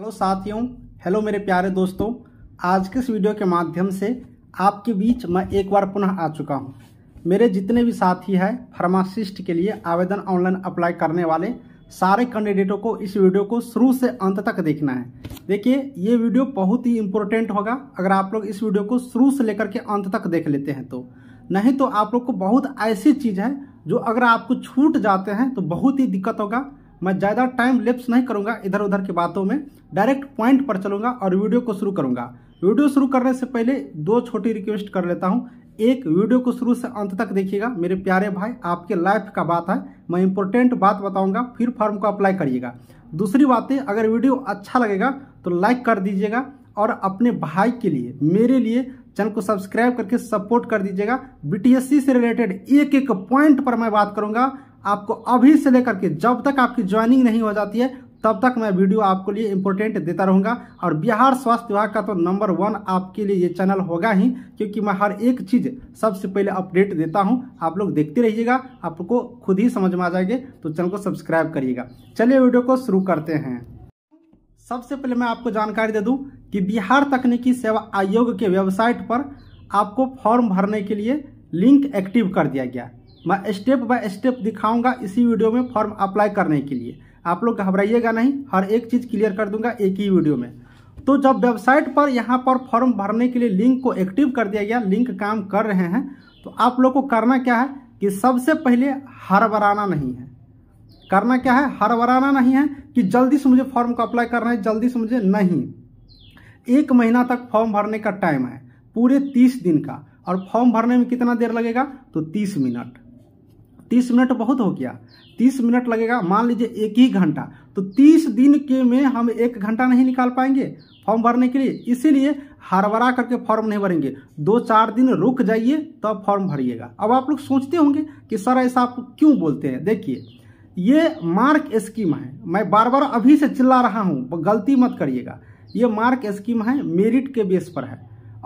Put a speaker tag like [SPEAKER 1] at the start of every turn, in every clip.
[SPEAKER 1] hello साथियों hello मेरे प्यारे दोस्तों आज के इस वीडियो के माध्यम से आपके बीच मैं एक बार पुनः आ चुका हूं मेरे जितने भी साथी हैं फार्मासिस्ट के लिए आवेदन ऑनलाइन अप्लाई करने वाले सारे कैंडिडेटों को इस वीडियो को शुरू से अंत तक देखना है देखिए ये वीडियो बहुत ही इम्पोर्टेंट होगा अगर आप लोग इस वीडियो को शुरू से लेकर के अंत तक देख लेते हैं तो नहीं तो आप लोग को बहुत ऐसी चीज़ है जो अगर आपको छूट जाते हैं तो बहुत ही दिक्कत होगा मैं ज़्यादा टाइम लेप्स नहीं करूँगा इधर उधर की बातों में डायरेक्ट पॉइंट पर चलूँगा और वीडियो को शुरू करूँगा वीडियो शुरू करने से पहले दो छोटी रिक्वेस्ट कर लेता हूँ एक वीडियो को शुरू से अंत तक देखिएगा मेरे प्यारे भाई आपके लाइफ का बात है मैं इंपॉर्टेंट बात बताऊंगा फिर फॉर्म को अप्लाई करिएगा दूसरी बात है अगर वीडियो अच्छा लगेगा तो लाइक कर दीजिएगा और अपने भाई के लिए मेरे लिए चैनल को सब्सक्राइब करके सपोर्ट कर दीजिएगा बी से रिलेटेड एक एक पॉइंट पर मैं बात करूंगा आपको अभी से लेकर के जब तक आपकी ज्वाइनिंग नहीं हो जाती है तब तक मैं वीडियो आपको लिए इम्पोर्टेंट देता रहूँगा और बिहार स्वास्थ्य विभाग का तो नंबर वन आपके लिए ये चैनल होगा ही क्योंकि मैं हर एक चीज़ सबसे पहले अपडेट देता हूँ आप लोग देखते रहिएगा आपको खुद ही समझ में आ जाएंगे तो चैनल को सब्सक्राइब करिएगा चलिए वीडियो को शुरू करते हैं सबसे पहले मैं आपको जानकारी दे दूँ कि बिहार तकनीकी सेवा आयोग के वेबसाइट पर आपको फॉर्म भरने के लिए लिंक एक्टिव कर दिया गया मैं स्टेप बाय स्टेप दिखाऊंगा इसी वीडियो में फॉर्म अप्लाई करने के लिए आप लोग घबराइएगा नहीं हर एक चीज़ क्लियर कर दूंगा एक ही वीडियो में तो जब वेबसाइट पर यहाँ पर फॉर्म भरने के लिए लिंक को एक्टिव कर दिया गया लिंक काम कर रहे हैं तो आप लोग को करना क्या है कि सबसे पहले हड़बड़ाना नहीं है करना क्या है हड़बड़ाना नहीं है कि जल्दी से मुझे फॉर्म को अप्लाई करना है जल्दी से मुझे नहीं एक महीना तक फॉर्म भरने का टाइम है पूरे तीस दिन का और फॉर्म भरने में कितना देर लगेगा तो तीस मिनट तीस मिनट बहुत हो गया तीस मिनट लगेगा मान लीजिए एक ही घंटा तो तीस दिन के में हम एक घंटा नहीं निकाल पाएंगे फॉर्म भरने के लिए इसीलिए हड़बड़ा करके फॉर्म नहीं भरेंगे दो चार दिन रुक जाइए तब तो फॉर्म भरिएगा अब आप लोग सोचते होंगे कि सर ऐसा आप क्यों बोलते हैं देखिए ये मार्क स्कीम है मैं बार बार अभी से चिल्ला रहा हूँ गलती मत करिएगा ये मार्क स्कीम है मेरिट के बेस पर है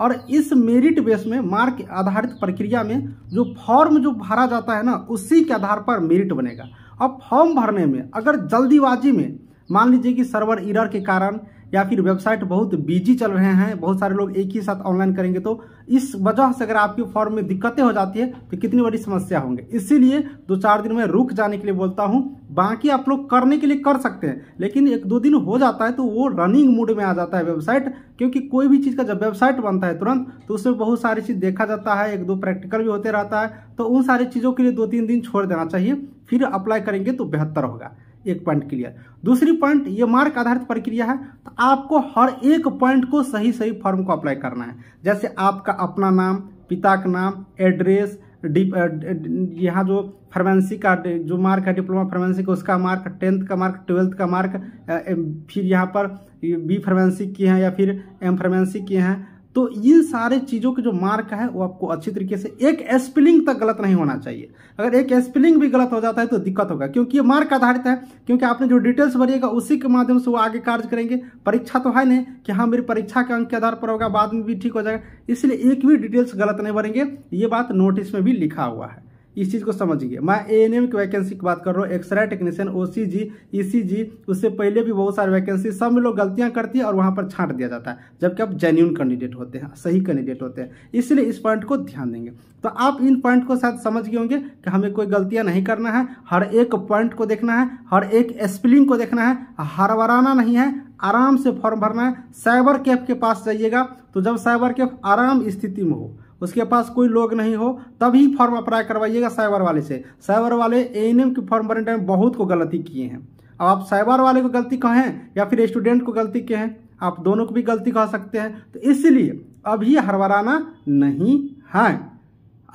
[SPEAKER 1] और इस मेरिट बेस में मार्क आधारित प्रक्रिया में जो फॉर्म जो भरा जाता है ना उसी के आधार पर मेरिट बनेगा अब फॉर्म भरने में अगर जल्दीबाजी में मान लीजिए कि सर्वर इरर के कारण या फिर वेबसाइट बहुत बिजी चल रहे हैं बहुत सारे लोग एक ही साथ ऑनलाइन करेंगे तो इस वजह से अगर आपके फॉर्म में दिक्कतें हो जाती है तो कितनी बड़ी समस्या होंगे इसीलिए दो चार दिन में रुक जाने के लिए बोलता हूँ बाकी आप लोग करने के लिए कर सकते हैं लेकिन एक दो दिन हो जाता है तो वो रनिंग मूड में आ जाता है वेबसाइट क्योंकि कोई भी चीज़ का जब वेबसाइट बनता है तुरंत तो उसमें बहुत सारी चीज़ देखा जाता है एक दो प्रैक्टिकल भी होते रहता है तो उन सारी चीज़ों के लिए दो तीन दिन छोड़ देना चाहिए फिर अप्लाई करेंगे तो बेहतर होगा एक पॉइंट क्लियर दूसरी पॉइंट ये मार्क आधारित प्रक्रिया है तो आपको हर एक पॉइंट को सही सही फॉर्म को अप्लाई करना है जैसे आपका अपना नाम पिता का नाम एड्रेस यहाँ जो फार्मेंसी का जो मार्क है डिप्लोमा फार्मेंसी का उसका मार्क टेंथ का मार्क ट्वेल्थ का मार्क फिर यहाँ पर बी फार्मेंसी किए हैं या फिर एम फार्मेंसी किए हैं तो ये सारे चीज़ों के जो मार्क है वो आपको अच्छी तरीके से एक स्पेलिंग तक गलत नहीं होना चाहिए अगर एक स्पेलिंग भी गलत हो जाता है तो दिक्कत होगा क्योंकि ये मार्क आधारित है क्योंकि आपने जो डिटेल्स भरिएगा उसी के माध्यम से वो आगे कार्य करेंगे परीक्षा तो है नहीं कि हाँ मेरी परीक्षा के अंक के आधार पर होगा बाद में भी ठीक हो जाएगा इसलिए एक भी डिटेल्स गलत नहीं भरेंगे ये बात नोटिस में भी लिखा हुआ है इस चीज़ को समझिए मैं ए एन एम की वैकेंसी की बात कर रहा हूँ एक्सरे टेक्नीशियन ओ सी जी ई सी जी उससे पहले भी बहुत सारे वैकेंसी सब में लोग गलतियाँ करती है और वहाँ पर छांट दिया जाता है जबकि आप जेन्यून कैंडिडेट होते हैं सही कैंडिडेट होते हैं इसलिए इस पॉइंट को ध्यान देंगे तो आप इन पॉइंट को शायद समझ गए होंगे कि हमें कोई गलतियाँ नहीं करना है हर एक पॉइंट को देखना है हर एक स्पेलिंग को देखना है हरवराना नहीं है आराम से फॉर्म भरना है साइबर कैफ के पास जाइएगा तो जब साइबर कैफ आराम स्थिति में हो उसके पास कोई लोग नहीं हो तभी फॉर्म अप्लाई करवाइएगा साइबर वाले से साइबर वाले ए एन एम के फॉर्म भरने टाइम बहुत को गलती किए हैं अब आप साइबर वाले को गलती कहें या फिर स्टूडेंट को गलती कहें आप दोनों को भी गलती कह सकते हैं तो इसलिए अभी हरवराना नहीं है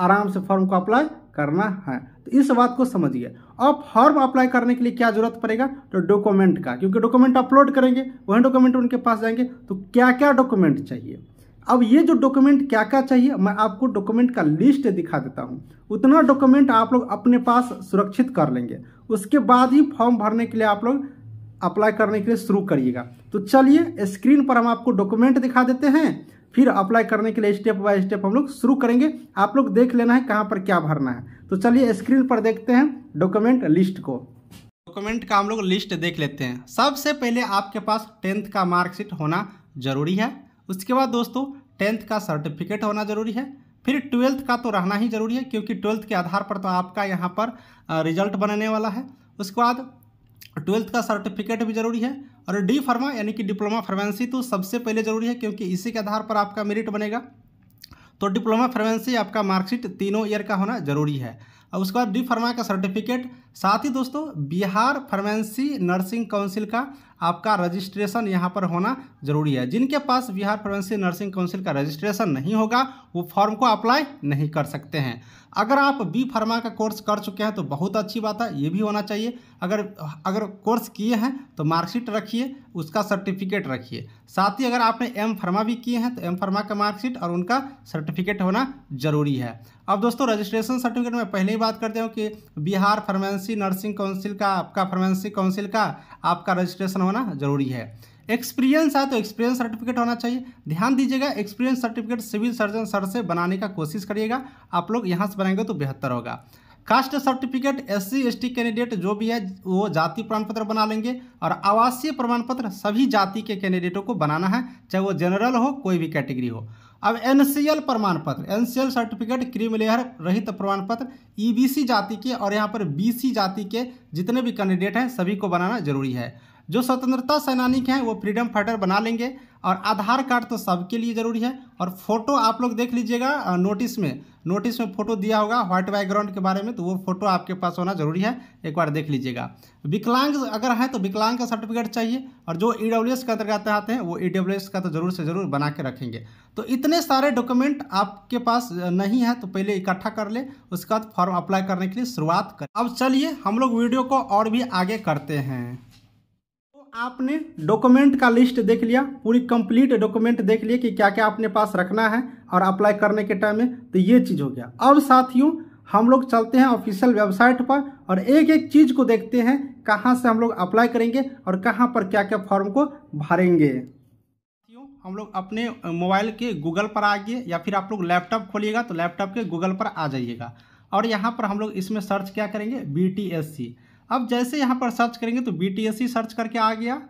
[SPEAKER 1] आराम से फॉर्म को अप्लाई करना है तो इस बात को समझिए अब फॉर्म अप्लाई करने के लिए क्या जरूरत पड़ेगा तो डॉक्यूमेंट का क्योंकि डॉक्यूमेंट अपलोड करेंगे वही डॉक्यूमेंट उनके पास जाएंगे तो क्या क्या डॉक्यूमेंट चाहिए अब ये जो डॉक्यूमेंट क्या क्या चाहिए मैं आपको डॉक्यूमेंट का लिस्ट दिखा देता हूँ उतना डॉक्यूमेंट आप लोग अपने पास सुरक्षित कर लेंगे उसके बाद ही फॉर्म भरने के लिए आप लोग अप्लाई करने के लिए शुरू करिएगा तो चलिए स्क्रीन पर हम आपको डॉक्यूमेंट दिखा देते हैं फिर अप्लाई करने के लिए स्टेप बाय स्टेप हम लोग शुरू करेंगे आप लोग देख लेना है कहाँ पर क्या भरना है तो चलिए स्क्रीन पर देखते हैं डॉक्यूमेंट लिस्ट को डॉक्यूमेंट का हम लोग लिस्ट देख लेते हैं सबसे पहले आपके पास टेंथ का मार्कशीट होना जरूरी है उसके बाद दोस्तों टेंथ का सर्टिफिकेट होना ज़रूरी है फिर ट्वेल्थ का तो रहना ही ज़रूरी है क्योंकि ट्वेल्थ के आधार पर तो आपका यहाँ पर रिजल्ट बनने वाला है उसके बाद ट्वेल्थ का सर्टिफिकेट भी जरूरी है और डी फार्मा यानी कि डिप्लोमा फार्मेंसी तो सबसे पहले ज़रूरी है क्योंकि इसी के आधार पर आपका मेरिट बनेगा तो डिप्लोमा फार्मेंसी आपका मार्कशीट तीनों ईयर का होना जरूरी है और उसके बाद डी फार्मा का सर्टिफिकेट साथ ही दोस्तों बिहार फार्मेंसी नर्सिंग काउंसिल का आपका रजिस्ट्रेशन यहाँ पर होना जरूरी है जिनके पास बिहार फार्मेंसी नर्सिंग काउंसिल का रजिस्ट्रेशन नहीं होगा वो फॉर्म को अप्लाई नहीं कर सकते हैं अगर आप बी फार्मा का कोर्स कर चुके हैं तो बहुत अच्छी बात है ये भी होना चाहिए अगर अगर कोर्स किए हैं तो मार्कशीट रखिए उसका सर्टिफिकेट रखिए साथ ही अगर आपने एम फार्मा भी किए हैं तो एम फार्मा का मार्कशीट और उनका सर्टिफिकेट होना जरूरी है अब दोस्तों रजिस्ट्रेशन सर्टिफिकेट में पहले ही बात करते हूँ कि बिहार फार्मेंसी नर्सिंग काउंसिल का आपका फार्मेंसी काउंसिल का आपका रजिस्ट्रेशन होना जरूरी है एक्सपीरियंस है तो एक्सपीरियंस सर्टिफिकेट होना चाहिए ध्यान दीजिएगा experience certificate civil surgeon sir से बनाने का कोशिश करिएगा आप लोग यहाँ से बनाएंगे तो बेहतर होगा caste certificate S C candidate जो भी है वो जाति प्रमाण पत्र बना लेंगे और आवासीय प्रमाण पत्र सभी जाति के कैंडिडेटों को बनाना है चाहे वो जनरल हो कोई भी कैटेगरी हो अब एल प्रमाण पत्र एल सर्टिफिकेट क्रीम लेयर रहित प्रमाण पत्र सी जाति के और यहाँ पर सी जाति के जितने भी कैंडिडेट हैं सभी को बनाना जरूरी है जो स्वतंत्रता सेनानी के हैं वो फ्रीडम फाइटर बना लेंगे और आधार कार्ड तो सबके लिए ज़रूरी है और फोटो आप लोग देख लीजिएगा नोटिस में नोटिस में फ़ोटो दिया होगा व्हाइट बैकग्राउंड के बारे में तो वो फोटो आपके पास होना ज़रूरी है एक बार देख लीजिएगा विकलांग अगर है तो विकलांग का सर्टिफिकेट चाहिए और जो ई डब्ल्यू एस का अंतर्गत आते हैं वो ई डब्ल्यू एस का तो ज़रूर से ज़रूर बना के रखेंगे तो इतने सारे डॉक्यूमेंट आपके पास नहीं है तो पहले इकट्ठा कर ले उसके बाद फॉर्म अप्लाई करने के लिए शुरुआत करें अब चलिए हम लोग वीडियो को और भी आगे करते हैं आपने डॉक्यूमेंट का लिस्ट देख लिया पूरी कंप्लीट डॉक्यूमेंट देख लिया कि क्या क्या अपने पास रखना है और अप्लाई करने के टाइम में तो ये चीज़ हो गया अब साथियों हम लोग चलते हैं ऑफिशियल वेबसाइट पर और एक एक चीज़ को देखते हैं कहाँ से हम लोग अप्लाई करेंगे और कहाँ पर क्या क्या फॉर्म को भरेंगे हम लोग अपने मोबाइल के गूगल पर गए या फिर आप लोग लैपटॉप खोलिएगा तो लैपटॉप के गूगल पर आ जाइएगा और यहाँ पर हम लोग इसमें सर्च क्या करेंगे बी अब जैसे यहाँ पर सर्च करेंगे तो बी सर्च करके आ गया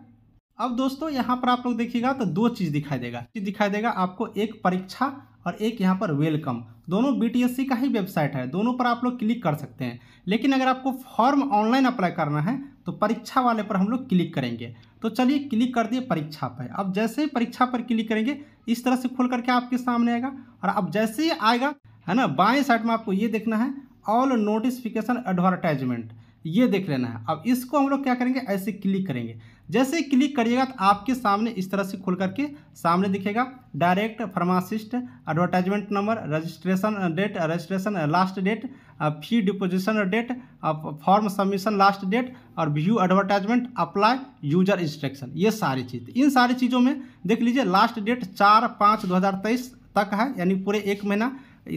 [SPEAKER 1] अब दोस्तों यहाँ पर आप लोग देखिएगा तो दो चीज़ दिखाई देगा चीज़ दिखाई देगा आपको एक परीक्षा और एक यहाँ पर वेलकम दोनों बी का ही वेबसाइट है दोनों पर आप लोग क्लिक कर सकते हैं लेकिन अगर आपको फॉर्म ऑनलाइन अप्लाई करना है तो परीक्षा वाले पर हम लोग क्लिक करेंगे तो चलिए क्लिक कर दिए परीक्षा पर अब जैसे ही परीक्षा पर क्लिक करेंगे इस तरह से खोल करके आपके सामने आएगा और अब जैसे ही आएगा है ना बाएँ साइड में आपको ये देखना है ऑल नोटिफिकेशन एडवर्टाइजमेंट ये देख लेना है अब इसको हम लोग क्या करेंगे ऐसे क्लिक करेंगे जैसे क्लिक करिएगा तो आपके सामने इस तरह से खुल करके सामने दिखेगा direct pharmacist advertisement number registration date registration last date fee deposition date form submission last date और view advertisement apply user instruction ये सारी चीज़ इन सारी चीज़ों में देख लीजिए लास्ट डेट चार पाँच दो तक है यानी पूरे एक महीना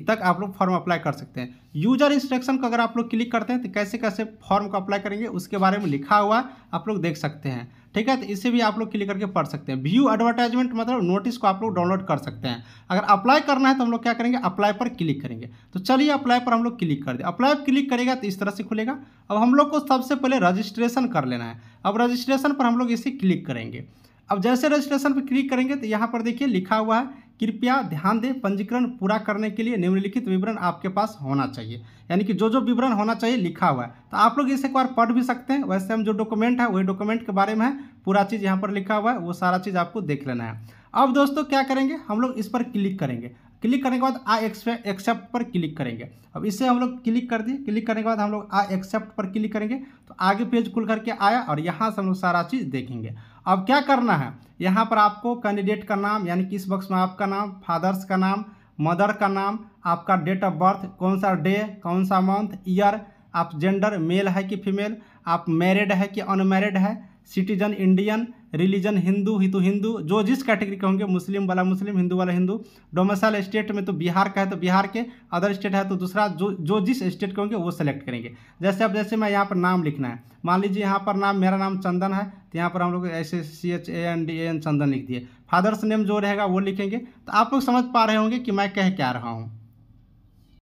[SPEAKER 1] तक आप लोग फॉर्म अप्लाई कर सकते हैं यूजर इंस्ट्रक्शन को अगर आप लोग क्लिक करते हैं तो कैसे कैसे फॉर्म को अप्लाई करेंगे उसके बारे में लिखा हुआ आप लोग देख सकते हैं ठीक है तो इसे भी आप लोग क्लिक करके पढ़ सकते हैं व्यू एडवर्टाइजमेंट मतलब नोटिस को आप लोग डाउनलोड कर सकते हैं अगर अप्लाई करना है तो हम लोग क्या करेंगे अप्लाई पर क्लिक करेंगे तो चलिए अप्लाई पर हम लोग क्लिक कर दे अप्लाई पर क्लिक करेगा तो इस तरह से खुलेगा अब हम लोग को सबसे पहले रजिस्ट्रेशन कर लेना है अब रजिस्ट्रेशन पर हम लोग इसे क्लिक करेंगे अब जैसे रजिस्ट्रेशन पर क्लिक करेंगे तो यहाँ पर देखिए लिखा हुआ है कृपया ध्यान दें पंजीकरण पूरा करने के लिए निम्नलिखित विवरण आपके पास होना चाहिए यानी कि जो जो विवरण होना चाहिए लिखा हुआ है तो आप लोग इसे एक बार पढ़ भी सकते हैं वैसे हम जो डॉक्यूमेंट है वही डॉक्यूमेंट के बारे में है पूरा चीज़ यहाँ पर लिखा हुआ है वो सारा चीज़ आपको देख लेना है अब दोस्तों क्या करेंगे हम लोग इस पर क्लिक करेंगे क्लिक करने के बाद आ एक्सेप्ट पर क्लिक करेंगे अब इसे हम लोग क्लिक कर दिए क्लिक करने के बाद हम लोग आ एक्सेप्ट पर क्लिक करेंगे तो आगे पेज खुल करके आया और यहाँ से हम लोग सारा चीज़ देखेंगे अब क्या करना है यहाँ पर आपको कैंडिडेट का नाम यानी किस इस बॉक्स में आपका नाम फादर्स का नाम मदर का नाम आपका डेट ऑफ बर्थ कौन सा डे कौन सा मंथ ईयर आप जेंडर मेल है कि फीमेल आप मैरिड है कि अनमैरिड है सिटीजन इंडियन रिलीजन हिंदू ही तो हिंदू जो जिस कैटेगरी के होंगे मुस्लिम वाला मुस्लिम हिंदू वाला हिंदू डोमेसाइल स्टेट में तो बिहार का है तो बिहार के अदर स्टेट है तो दूसरा जो जो जिस स्टेट के होंगे वो सेलेक्ट करेंगे जैसे अब जैसे मैं यहाँ पर नाम लिखना है मान लीजिए यहाँ पर नाम मेरा नाम चंदन है तो यहाँ पर हम लोग S S C H A N D A N Chandan लिख दिए फादर्स नेम जो रहेगा वो लिखेंगे तो आप लोग समझ पा रहे होंगे कि मैं कह क्या रहा हूँ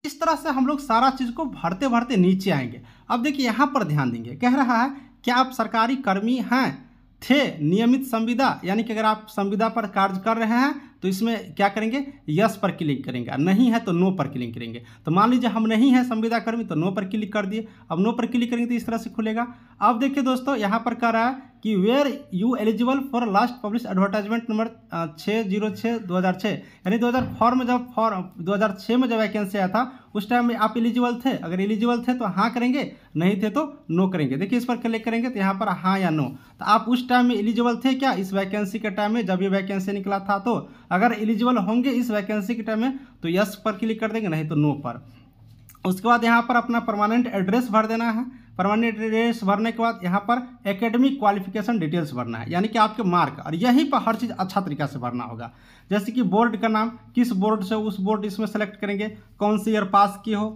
[SPEAKER 1] इस तरह से हम लोग सारा चीज़ को भरते भरते नीचे आएंगे अब देखिए यहाँ पर ध्यान देंगे कह रहा है क्या आप सरकारी कर्मी हैं थे नियमित संविदा यानी कि अगर आप संविदा पर कार्य कर रहे हैं तो इसमें क्या करेंगे यस पर क्लिक करेंगे नहीं है तो नो पर क्लिक करेंगे तो मान लीजिए हम नहीं हैं संविदा कर्मी तो नो पर क्लिक कर दिए अब नो पर क्लिक करेंगे तो इस तरह से खुलेगा अब देखिए दोस्तों यहाँ पर कह रहा है कि were you eligible for last publish advertisement number छः जीरो छः दो हज़ार छः यानी दो हज़ार फोर में जब फॉर दो हज़ार छः में जब वैकेंसी आया था उस टाइम में आप एलिजिबल थे अगर एलिजिबल थे तो हाँ करेंगे नहीं थे तो नो करेंगे देखिए इस पर क्लिक करेंगे तो यहाँ पर हाँ या नो तो आप उस टाइम में एलिजिबल थे क्या इस वैकेंसी के टाइम में जब ये वैकेंसी निकला था तो अगर एलिजिबल होंगे इस वैकेंसी के टाइम में तो यस पर क्लिक कर देंगे नहीं तो नो पर उसके बाद यहाँ पर अपना परमानेंट एड्रेस भर देना है परमानेंट एड्रेस भरने के बाद यहाँ पर एकेडमिक क्वालिफिकेशन डिटेल्स भरना है यानी कि आपके मार्क और यहीं पर हर चीज़ अच्छा तरीका से भरना होगा जैसे कि बोर्ड का नाम किस बोर्ड से उस बोर्ड इसमें सेलेक्ट करेंगे कौन सी ईयर पास की हो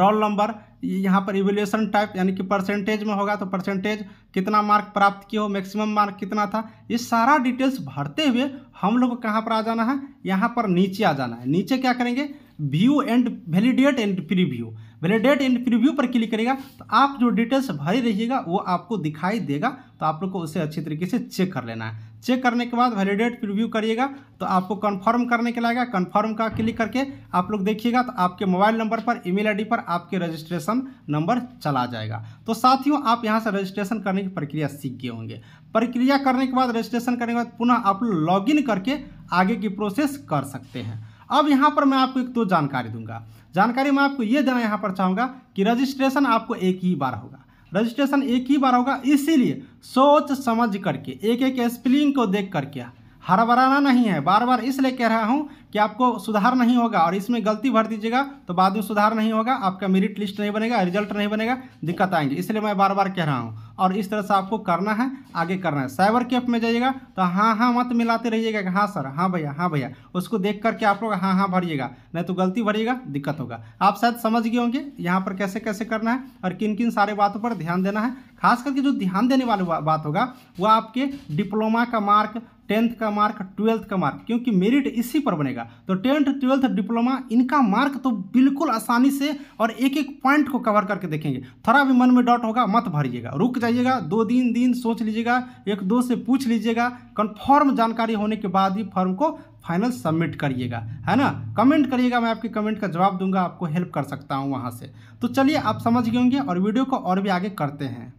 [SPEAKER 1] रोल नंबर यहाँ पर इवेल्यूशन टाइप यानी कि परसेंटेज में होगा तो परसेंटेज कितना मार्क प्राप्त किया हो मैक्सिमम मार्क कितना था ये सारा डिटेल्स भरते हुए हम लोग कहाँ पर आ जाना है यहाँ पर नीचे आ जाना है नीचे क्या करेंगे view and validate and preview validate and preview पर क्लिक करेगा तो आप जो डिटेल्स भरी रहिएगा वो आपको दिखाई देगा तो आप लोग को उसे अच्छी तरीके से चेक कर लेना है चेक करने के बाद वैलिडेट प्रीव्यू करिएगा तो आपको कंफर्म करने के लाएगा कंफर्म का क्लिक करके आप लोग देखिएगा तो आपके मोबाइल नंबर पर ईमेल आईडी पर आपके रजिस्ट्रेशन नंबर चला जाएगा तो साथियों आप यहाँ से रजिस्ट्रेशन करने की प्रक्रिया सीख गए होंगे प्रक्रिया करने के बाद रजिस्ट्रेशन करने के बाद पुनः आप इन करके आगे की प्रोसेस कर सकते हैं अब यहाँ पर मैं आपको एक दो तो जानकारी दूंगा जानकारी मैं आपको ये देना यहाँ पर चाहूँगा कि रजिस्ट्रेशन आपको एक ही बार होगा रजिस्ट्रेशन एक ही बार होगा इसीलिए सोच समझ करके एक एक स्पेलिंग को देख करके हरबराना नहीं है बार बार इसलिए कह रहा हूँ कि आपको सुधार नहीं होगा और इसमें गलती भर दीजिएगा तो बाद में सुधार नहीं होगा आपका मेरिट लिस्ट नहीं बनेगा रिजल्ट नहीं बनेगा दिक्कत आएंगी इसलिए मैं बार बार कह रहा हूँ और इस तरह से आपको करना है आगे करना है साइबर कैफ में जाइएगा तो हाँ हाँ मत मिलाते रहिएगा कि हाँ सर हाँ भैया हाँ भैया उसको देख करके आप लोग हाँ हाँ भरिएगा नहीं तो गलती भरिएगा दिक्कत होगा आप शायद समझ गए होंगे यहाँ पर कैसे कैसे करना है और किन किन सारे बातों पर ध्यान देना है खास करके जो ध्यान देने वाली बात होगा वह आपके डिप्लोमा का मार्क टेंथ का मार्क ट्वेल्थ का मार्क क्योंकि मेरिट इसी पर बनेगा तो टेंथ ट्वेल्थ डिप्लोमा इनका मार्क तो बिल्कुल आसानी से और एक एक पॉइंट को कवर करके देखेंगे थोड़ा भी मन में डॉट होगा मत भरिएगा रुक जाइएगा दो तीन दिन सोच लीजिएगा एक दो से पूछ लीजिएगा कन्फर्म जानकारी होने के बाद ही फॉर्म को फाइनल सबमिट करिएगा है ना कमेंट करिएगा मैं आपके कमेंट का जवाब दूंगा आपको हेल्प कर सकता हूँ वहाँ से तो चलिए आप समझ गए होंगे और वीडियो को और भी आगे करते हैं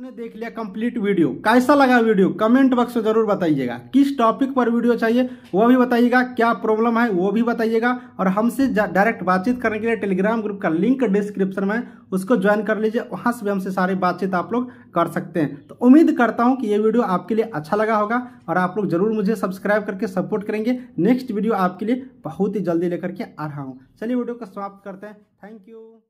[SPEAKER 1] आपने देख लिया कंप्लीट वीडियो कैसा लगा वीडियो कमेंट बॉक्स में जरूर बताइएगा किस टॉपिक पर वीडियो चाहिए वो भी बताइएगा क्या प्रॉब्लम है वो भी बताइएगा और हमसे डायरेक्ट बातचीत करने के लिए टेलीग्राम ग्रुप का लिंक डिस्क्रिप्शन में उसको ज्वाइन कर लीजिए वहां से भी हमसे सारी बातचीत आप लोग कर सकते हैं तो उम्मीद करता हूँ कि ये वीडियो आपके लिए अच्छा लगा होगा और आप लोग जरूर मुझे सब्सक्राइब करके सपोर्ट करेंगे नेक्स्ट वीडियो आपके लिए बहुत ही जल्दी लेकर के आ रहा हूँ चलिए वीडियो को समाप्त करते हैं थैंक यू